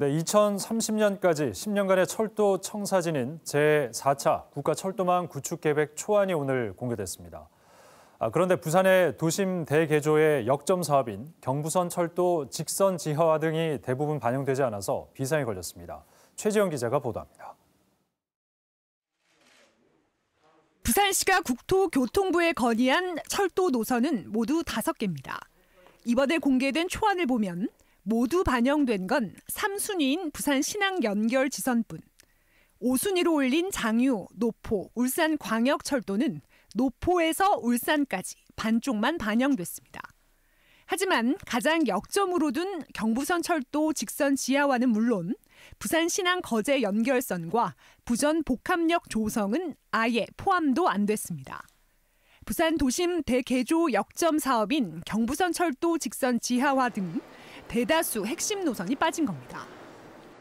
네, 2030년까지 10년간의 철도 청사진인 제4차 국가철도망 구축계획 초안이 오늘 공개됐습니다. 아, 그런데 부산의 도심 대개조의 역점 사업인 경부선 철도 직선 지하화 등이 대부분 반영되지 않아서 비상이 걸렸습니다. 최지영 기자가 보도합니다. 부산시가 국토교통부에 건의한 철도 노선은 모두 5개입니다. 이번에 공개된 초안을 보면 모두 반영된 건 3순위인 부산 신항연결지선뿐. 5순위로 올린 장유, 노포, 울산광역철도는 노포에서 울산까지 반쪽만 반영됐습니다. 하지만 가장 역점으로 둔 경부선 철도 직선 지하화는 물론 부산 신항 거제 연결선과 부전 복합역 조성은 아예 포함도 안 됐습니다. 부산 도심 대개조 역점 사업인 경부선 철도 직선 지하화 등 대다수 핵심 노선이 빠진 겁니다.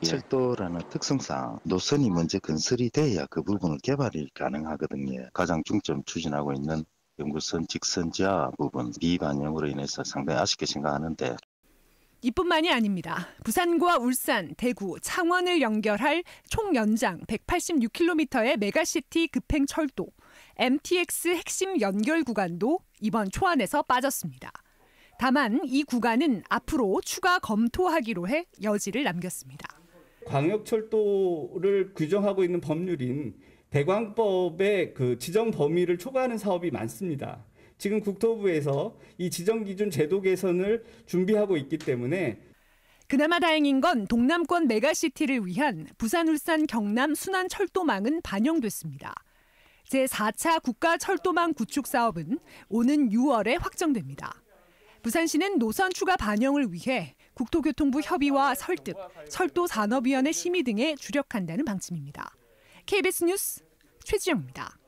예. 철도라는 특성상 노선이 먼저 건설이 돼야 그 부분을 개발이 가능하거든요. 가장 중점 추진하고 있는 연구선 직선 지하 부분 미반영으로 인해서 상당히 아쉽게 생각하는데 이뿐만이 아닙니다. 부산과 울산, 대구, 창원을 연결할 총 연장 186km의 메가시티 급행 철도 MTX 핵심 연결 구간도 이번 초안에서 빠졌습니다. 다만 이 구간은 앞으로 추가 검토하기로 해 여지를 남겼습니다. 광역철도를 규정하고 있는 법률인 대광법의 그 지정 범위를 초과하는 사업이 많습니다. 지금 국토부에서 이 지정 기준 제도 개선을 준비하고 있기 때문에 그나마 다행인 건 동남권 메가시티를 위한 부산 울산 경남 순환 철도망은 반영됐습니다. 제4차 국가 철도망 구축 사업은 오는 6월에 확정됩니다. 부산시는 노선 추가 반영을 위해 국토교통부 협의와 설득, 철도산업위원회 심의 등에 주력한다는 방침입니다. KBS 뉴스 최지영입니다.